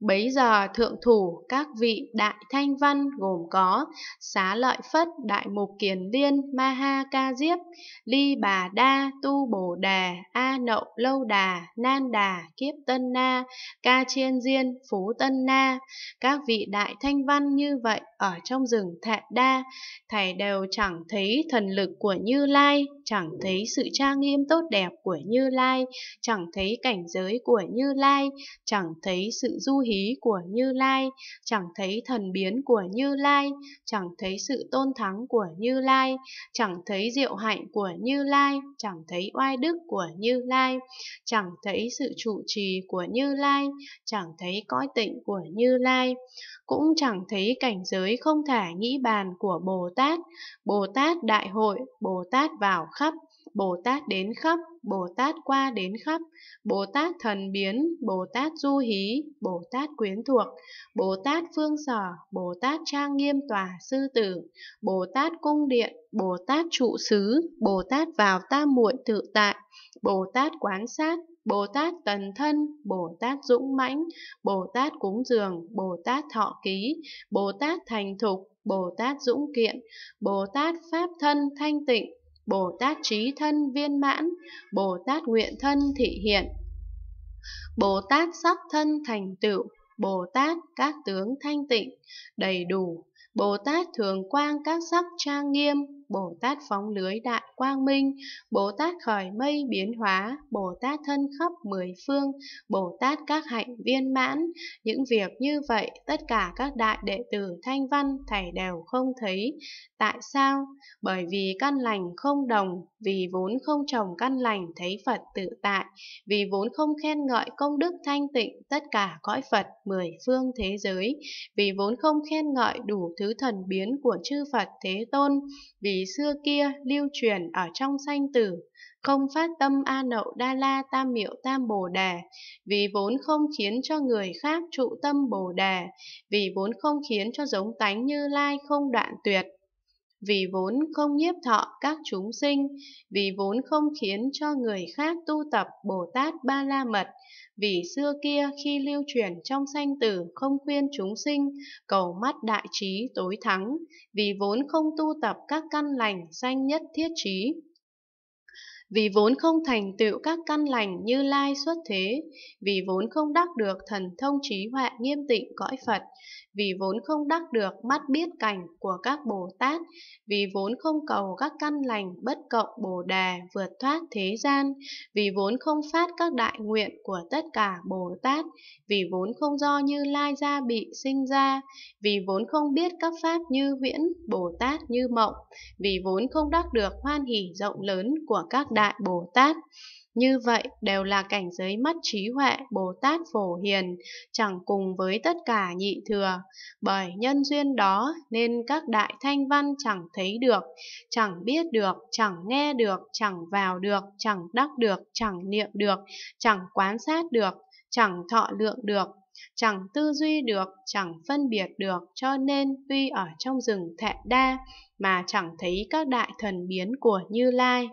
Bấy giờ thượng thủ các vị đại thanh văn gồm có Xá Lợi Phất, Đại Mục Kiền Liên, Ma Ha Ca Diếp, Ly Bà Đa, Tu Bồ Đề, A Nậu Lâu Đà, Nan Đà, Kiếp Tân Na, Ca Chiên Diên, Phú Tân Na. Các vị đại thanh văn như vậy ở trong rừng Thệ Đa, thầy đều chẳng thấy thần lực của Như Lai, chẳng thấy sự tra nghiêm tốt đẹp của Như Lai, chẳng thấy cảnh giới của Như Lai, chẳng thấy sự du hí của Như Lai, chẳng thấy thần biến của Như Lai, chẳng thấy sự tôn thắng của Như Lai, chẳng thấy diệu hạnh của Như Lai, chẳng thấy oai đức của Như Lai, chẳng thấy sự trụ trì của Như Lai, chẳng thấy cõi tịnh của Như Lai, cũng chẳng thấy cảnh giới không thể nghĩ bàn của Bồ Tát, Bồ Tát đại hội, Bồ Tát vào khắp Bồ Tát đến khắp, Bồ Tát qua đến khắp, Bồ Tát thần biến, Bồ Tát du hí, Bồ Tát quyến thuộc, Bồ Tát phương sở, Bồ Tát trang nghiêm tòa sư tử, Bồ Tát cung điện, Bồ Tát trụ xứ, Bồ Tát vào ta muội tự tại, Bồ Tát quán sát, Bồ Tát Tần Thân, Bồ Tát Dũng Mãnh, Bồ Tát Cúng Dường, Bồ Tát Thọ Ký, Bồ Tát Thành Thục, Bồ Tát Dũng Kiện, Bồ Tát Pháp Thân Thanh Tịnh, Bồ Tát trí thân viên mãn, Bồ Tát nguyện thân thị hiện. Bồ Tát sắc thân thành tựu, Bồ Tát các tướng thanh tịnh, đầy đủ, Bồ Tát thường quang các sắc trang nghiêm, Bồ Tát phóng lưới đại quang minh, Bồ Tát khỏi mây biến hóa, Bồ Tát thân khắp mười phương, Bồ Tát các hạnh viên mãn. Những việc như vậy, tất cả các đại đệ tử Thanh Văn Thầy đều không thấy. Tại sao? Bởi vì căn lành không đồng, vì vốn không trồng căn lành thấy Phật tự tại, vì vốn không khen ngợi công đức thanh tịnh tất cả cõi Phật mười phương thế giới, vì vốn không khen ngợi đủ thứ thần biến của chư Phật Thế Tôn, vì lý xưa kia lưu truyền ở trong sanh tử, không phát tâm A Nậu Đa La Tam Miệu Tam Bồ Đề, vì vốn không khiến cho người khác trụ tâm Bồ Đề, vì vốn không khiến cho giống tánh như lai không đoạn tuyệt, vì vốn không nhiếp thọ các chúng sinh, vì vốn không khiến cho người khác tu tập Bồ Tát Ba La Mật, vì xưa kia khi lưu truyền trong sanh tử không khuyên chúng sinh, cầu mắt đại trí tối thắng, vì vốn không tu tập các căn lành sanh nhất thiết trí vì vốn không thành tựu các căn lành như lai xuất thế, vì vốn không đắc được thần thông trí huệ nghiêm tịnh cõi Phật, vì vốn không đắc được mắt biết cảnh của các Bồ Tát, vì vốn không cầu các căn lành bất cộng Bồ Đà vượt thoát thế gian, vì vốn không phát các đại nguyện của tất cả Bồ Tát, vì vốn không do như lai gia bị sinh ra, vì vốn không biết các pháp như viễn, Bồ Tát như mộng, vì vốn không đắc được hoan hỷ rộng lớn của các Đại Bồ Tát. Như vậy đều là cảnh giới mắt trí huệ Bồ Tát Phổ Hiền, chẳng cùng với tất cả nhị thừa. Bởi nhân duyên đó nên các đại thanh văn chẳng thấy được, chẳng biết được, chẳng nghe được, chẳng vào được, chẳng đắc được, chẳng niệm được, chẳng quán sát được, chẳng thọ lượng được, chẳng tư duy được, chẳng phân biệt được, cho nên tuy ở trong rừng thẹn đa mà chẳng thấy các đại thần biến của Như Lai.